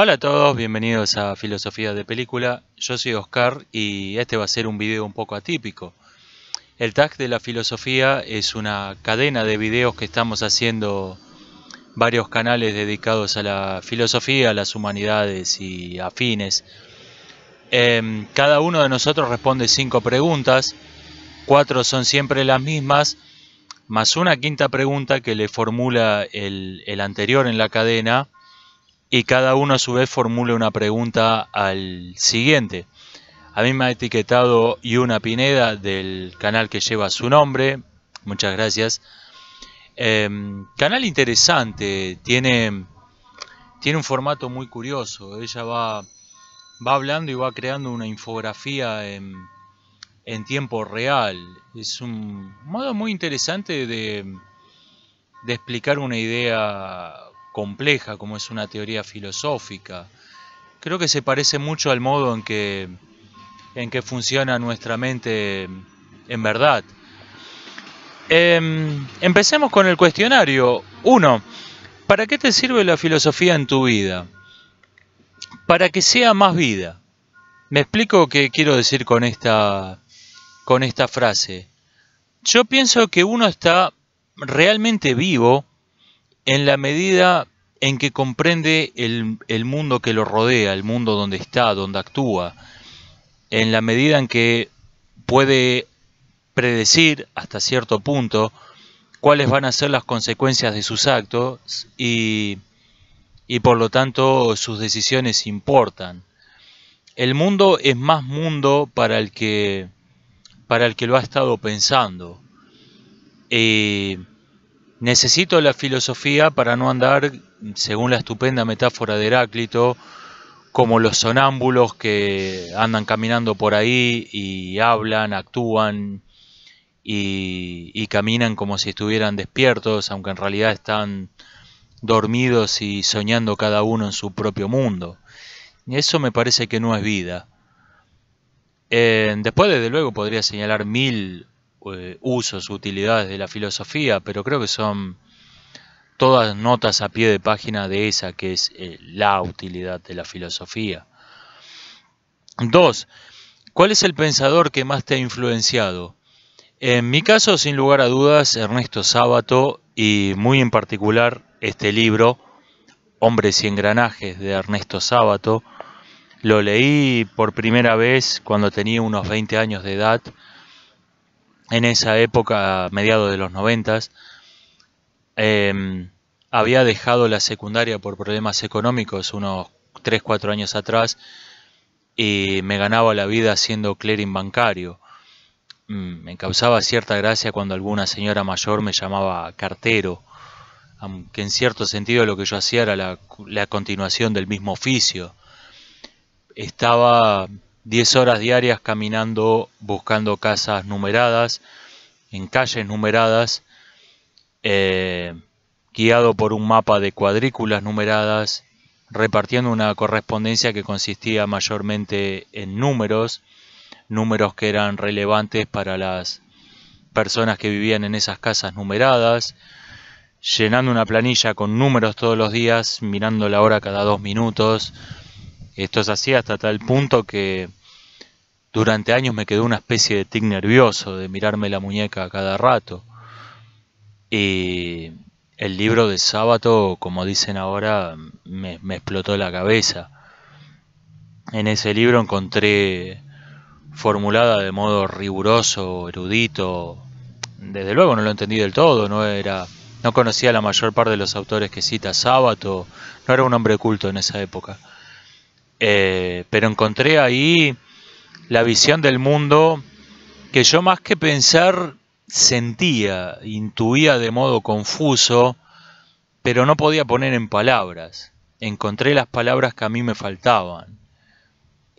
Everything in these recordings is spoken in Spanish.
Hola a todos, bienvenidos a Filosofía de Película. Yo soy Oscar y este va a ser un video un poco atípico. El Tag de la Filosofía es una cadena de videos que estamos haciendo varios canales dedicados a la filosofía, a las humanidades y afines. Em, cada uno de nosotros responde cinco preguntas, cuatro son siempre las mismas, más una quinta pregunta que le formula el anterior en la cadena y cada uno a su vez formule una pregunta al siguiente. A mí me ha etiquetado Yuna Pineda del canal que lleva su nombre. Muchas gracias. Em, canal interesante, tiene, tiene un formato muy curioso. Ella va, va hablando y va creando una infografía en, tiempo real. Es un modo muy interesante de, de explicar una idea compleja como es una teoría filosófica. Creo que se parece mucho al modo en que, en que funciona nuestra mente en verdad. Em, empecemos con el cuestionario. Uno, ¿Para qué te sirve la filosofía en tu vida? Para que sea más vida. Me explico qué quiero decir con esta, con esta frase. Yo pienso que uno está realmente vivo en la medida en que comprende el, mundo que lo rodea, el mundo donde está, donde actúa, en la medida en que puede predecir hasta cierto punto cuáles van a ser las consecuencias de sus actos y, por lo tanto sus decisiones importan. El mundo es más mundo para el que, para el que lo ha estado pensando. Eh, Necesito la filosofía para no andar, según la estupenda metáfora de Heráclito, como los sonámbulos que andan caminando por ahí y hablan, actúan y, caminan como si estuvieran despiertos, aunque en realidad están dormidos y soñando cada uno en su propio mundo. Eso me parece que no es vida. Eh, después, desde luego, podría señalar mil eh, usos, utilidades de la filosofía, pero creo que son todas notas a pie de página de esa que es eh, la utilidad de la filosofía. Dos, ¿cuál es el pensador que más te ha influenciado? En mi caso, sin lugar a dudas, Ernesto Sábato y muy en particular este libro, Hombres y Engranajes, de Ernesto Sábato. Lo leí por primera vez cuando tenía unos 20 años de edad en esa época, mediados de los noventas, em, había dejado la secundaria por problemas económicos unos 3, 4 años atrás y me ganaba la vida siendo clearing bancario. Mm, me causaba cierta gracia cuando alguna señora mayor me llamaba cartero, aunque en cierto sentido lo que yo hacía era la, la continuación del mismo oficio. Estaba 10 horas diarias caminando buscando casas numeradas, en calles numeradas, eh, guiado por un mapa de cuadrículas numeradas, repartiendo una correspondencia que consistía mayormente en números, números que eran relevantes para las personas que vivían en esas casas numeradas, llenando una planilla con números todos los días, mirando la hora cada dos minutos. Esto es hacía hasta tal punto que durante años me quedó una especie de tic nervioso de mirarme la muñeca a cada rato. Y el libro de sábado, como dicen ahora, me, explotó la cabeza. En ese libro encontré formulada de modo riguroso, erudito. Desde luego no lo entendí del todo, no era no conocía la mayor parte de los autores que cita Sábato, no era un hombre culto en esa época. Eh, pero encontré ahí la visión del mundo que yo más que pensar sentía, intuía de modo confuso, pero no podía poner en palabras. Encontré las palabras que a mí me faltaban.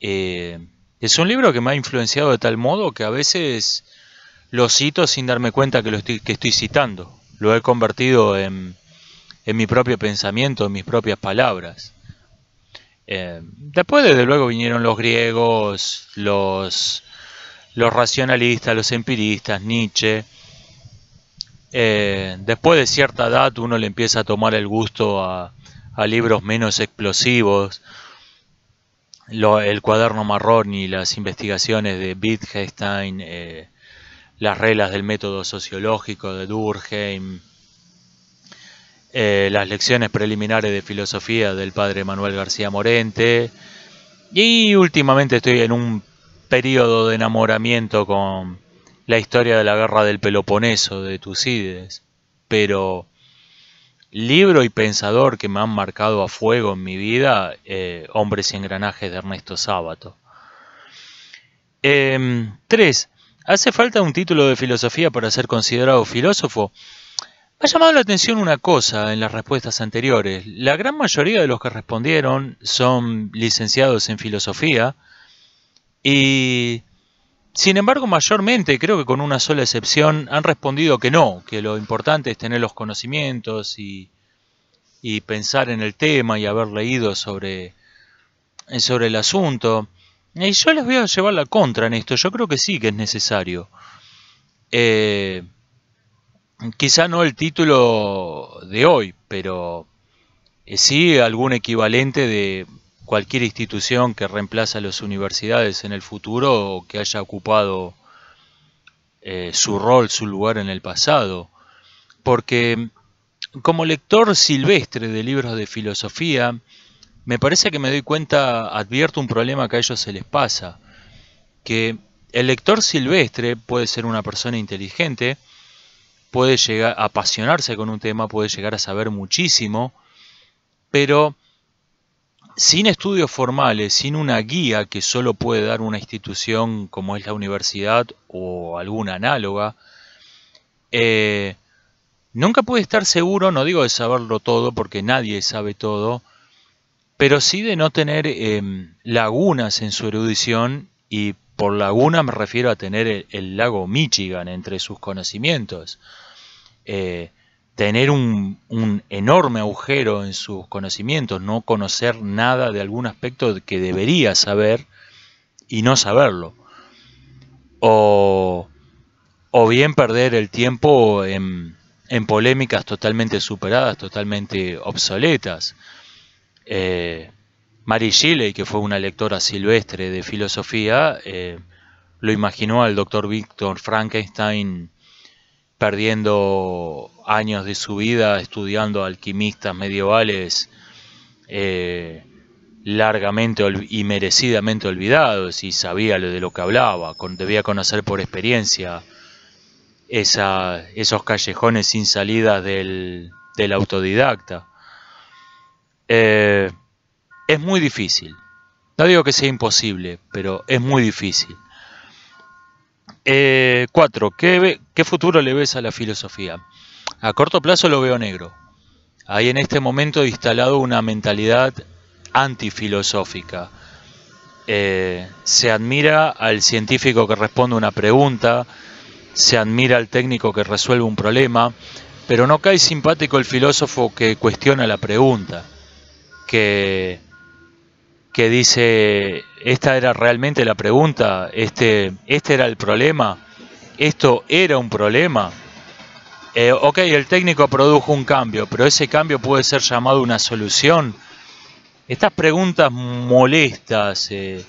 Eh, es un libro que me ha influenciado de tal modo que a veces lo cito sin darme cuenta que lo estoy, que estoy citando. Lo he convertido en, en mi propio pensamiento, en mis propias palabras. Eh, después, desde luego, vinieron los griegos, los, los racionalistas, los empiristas, Nietzsche. Eh, después de cierta edad uno le empieza a tomar el gusto a, libros menos explosivos. el cuaderno marrón y las investigaciones de Wittgenstein, eh, las reglas del método sociológico de Durkheim, eh, las lecciones preliminares de filosofía del padre Manuel García Morente. Y últimamente estoy en un periodo de enamoramiento con la historia de la guerra del Peloponeso de Tucídides. Pero libro y pensador que me han marcado a fuego en mi vida, eh, Hombres y Engranajes de Ernesto Sábato. 3. Em, ¿Hace falta un título de filosofía para ser considerado filósofo? Me ha llamado la atención una cosa en las respuestas anteriores. La gran mayoría de los que respondieron son licenciados en filosofía y, sin embargo, mayormente, creo que con una sola excepción, han respondido que no, que lo importante es tener los conocimientos y, pensar en el tema y haber leído sobre, sobre el asunto. Y yo les voy a llevar la contra en esto, yo creo que sí que es necesario. Eh, quizá no el título de hoy, pero eh, sí algún equivalente de cualquier institución que reemplaza a las universidades en el futuro o que haya ocupado eh, su rol, su lugar en el pasado. Porque como lector silvestre de libros de filosofía, me parece que me doy cuenta, advierto un problema que a ellos se les pasa, que el lector silvestre puede ser una persona inteligente, puede llegar a apasionarse con un tema, puede llegar a saber muchísimo, pero sin estudios formales, sin una guía que solo puede dar una institución como es la universidad o alguna análoga, eh, nunca puede estar seguro, no digo de saberlo todo, porque nadie sabe todo, pero sí de no tener eh, lagunas en su erudición y por laguna me refiero a tener el, lago Michigan entre sus conocimientos. Eh, tener un, enorme agujero en sus conocimientos, no conocer nada de algún aspecto que debería saber y no saberlo. O, bien perder el tiempo en, polémicas totalmente superadas, totalmente obsoletas. Eh, Mary Shelley, que fue una lectora silvestre de filosofía, eh, lo imaginó al doctor Víctor Frankenstein perdiendo años de su vida estudiando alquimistas medievales eh, largamente y merecidamente olvidados y sabía lo de lo que hablaba, debía conocer por experiencia esos callejones sin salida del, autodidacta. Eh, es muy difícil. No digo que sea imposible, pero es muy difícil. Eh, cuatro. ¿qué, futuro le ves a la filosofía? A corto plazo lo veo negro. Hay en este momento instalado una mentalidad antifilosófica. Eh, se admira al científico que responde una pregunta, se admira al técnico que resuelve un problema, pero no cae simpático el filósofo que cuestiona la pregunta, que que dice, esta era realmente la pregunta, este, este era el problema, esto era un problema. Eh, ok, el técnico produjo un cambio, pero ese cambio puede ser llamado una solución. Estas preguntas molestas eh,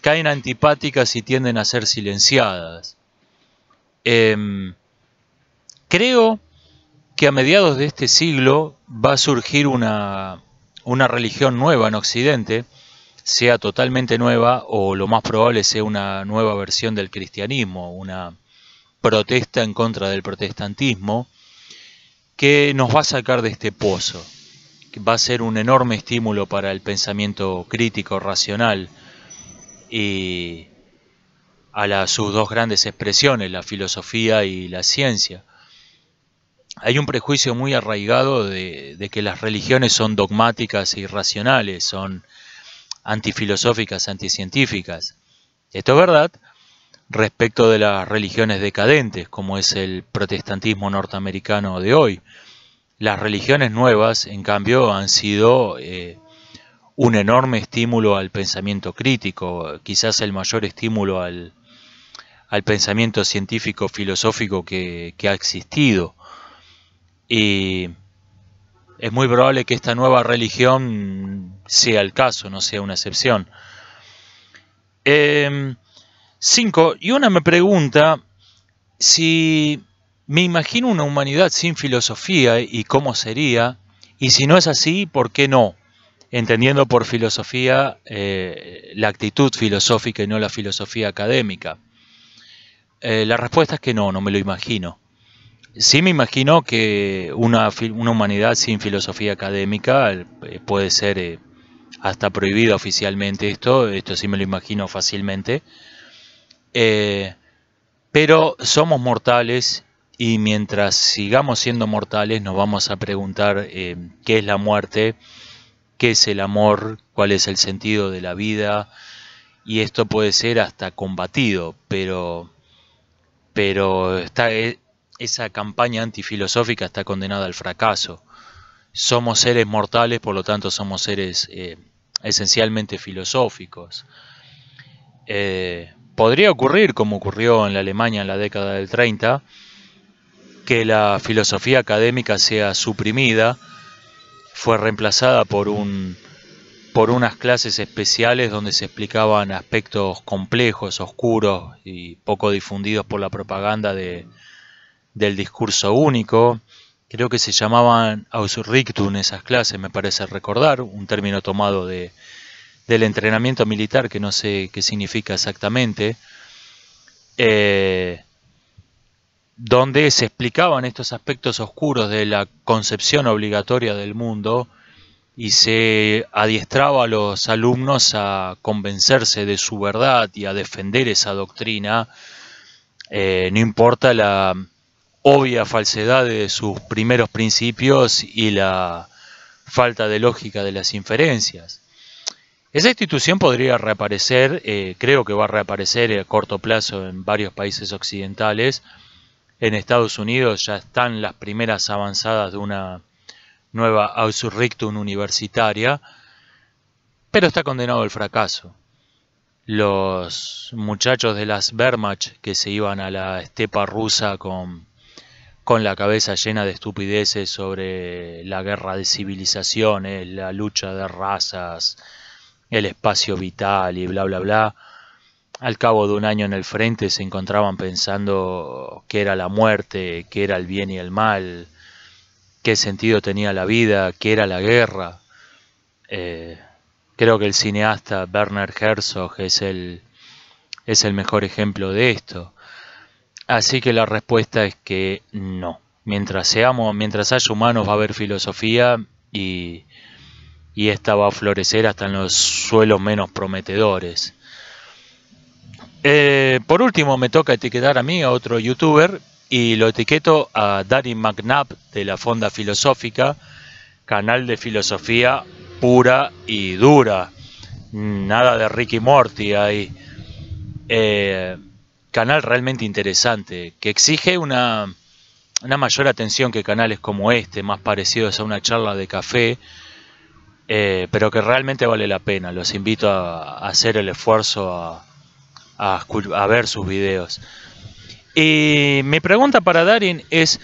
caen antipáticas y tienden a ser silenciadas. Em, creo que a mediados de este siglo va a surgir una, una religión nueva en Occidente sea totalmente nueva o lo más probable sea una nueva versión del cristianismo, una protesta en contra del protestantismo que nos va a sacar de este pozo, que va a ser un enorme estímulo para el pensamiento crítico, racional y a sus dos grandes expresiones, la filosofía y la ciencia. Hay un prejuicio muy arraigado de, de que las religiones son dogmáticas e irracionales, son antifilosóficas, anticientíficas. Esto es verdad respecto de las religiones decadentes, como es el protestantismo norteamericano de hoy. Las religiones nuevas, en cambio, han sido eh, un enorme estímulo al pensamiento crítico, quizás el mayor estímulo al, pensamiento científico-filosófico que, que, ha existido. Y es muy probable que esta nueva religión sea el caso, no sea una excepción. Em, cinco, y una me pregunta si me imagino una humanidad sin filosofía y cómo sería, y si no es así, ¿por qué no? Entendiendo por filosofía eh, la actitud filosófica y no la filosofía académica. Eh, la respuesta es que no, no me lo imagino. Sí me imagino que una, una humanidad sin filosofía académica eh, puede ser eh, hasta prohibida oficialmente esto, esto sí me lo imagino fácilmente, eh, pero somos mortales y mientras sigamos siendo mortales nos vamos a preguntar qué es la muerte, qué es el amor, cuál es el sentido de la vida y esto puede ser hasta combatido, pero pero está, esa campaña antifilosófica está condenada al fracaso. Somos seres mortales, por lo tanto somos seres eh, esencialmente filosóficos. Eh, podría ocurrir, como ocurrió en la Alemania en la década del 30, que la filosofía académica sea suprimida, fue reemplazada por, un, por unas clases especiales donde se explicaban aspectos complejos, oscuros y poco difundidos por la propaganda de, del discurso único, creo que se llamaban en esas clases, me parece recordar, un término tomado de, del entrenamiento militar que no sé qué significa exactamente, eh, donde se explicaban estos aspectos oscuros de la concepción obligatoria del mundo y se adiestraba a los alumnos a convencerse de su verdad y a defender esa doctrina, eh, no importa la, obvia falsedad de sus primeros principios y la falta de lógica de las inferencias. Esa institución podría reaparecer, eh, creo que va a reaparecer a corto plazo en varios países occidentales. En Estados Unidos ya están las primeras avanzadas de una nueva Ausurrichtung universitaria, pero está condenado al fracaso. Los muchachos de las Wehrmacht que se iban a la estepa rusa con con la cabeza llena de estupideces sobre la guerra de civilizaciones, la lucha de razas, el espacio vital y bla, bla, bla. Al cabo de un año en el frente se encontraban pensando qué era la muerte, qué era el bien y el mal, qué sentido tenía la vida, qué era la guerra. Eh, creo que el cineasta Werner Herzog es el mejor ejemplo de esto. Así que la respuesta es que no. Mientras seamos, mientras haya humanos va a haber filosofía y, y esta va a florecer hasta en los suelos menos prometedores. Eh, por último me toca etiquetar a mí, a otro youtuber, y lo etiqueto a Danny McNabb de la Fonda Filosófica, canal de filosofía pura y dura. Nada de Ricky Morty ahí. Eh, canal realmente interesante, que exige una, mayor atención que canales como este, más parecidos a una charla de café, eh, pero que realmente vale la pena. Los invito a, hacer el esfuerzo a, a, ver sus videos. Y mi pregunta para Darin es,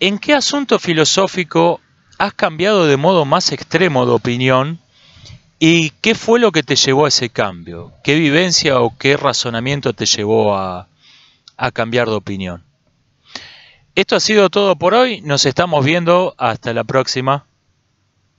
¿en qué asunto filosófico has cambiado de modo más extremo de opinión ¿Y qué fue lo que te llevó a ese cambio? ¿Qué vivencia o qué razonamiento te llevó a, a cambiar de opinión? Esto ha sido todo por hoy. Nos estamos viendo. Hasta la próxima.